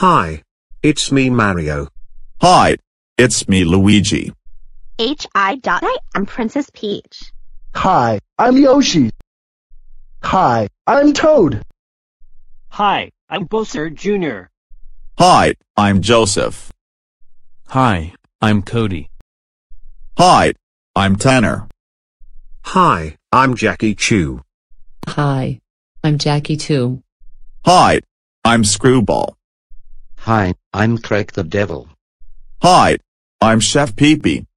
Hi. It's me Mario. Hi. It's me Luigi. Hi, i am Princess Peach. Hi. I'm Yoshi. Hi. I'm Toad. Hi. I'm Bowser Jr. Hi. I'm Joseph. Hi. I'm Cody. Hi. I'm Tanner. Hi. I'm Jackie Chu. Hi. I'm Jackie Chew. Hi. I'm Screwball. Hi, I'm Craig the Devil. Hi, I'm Chef Peepee.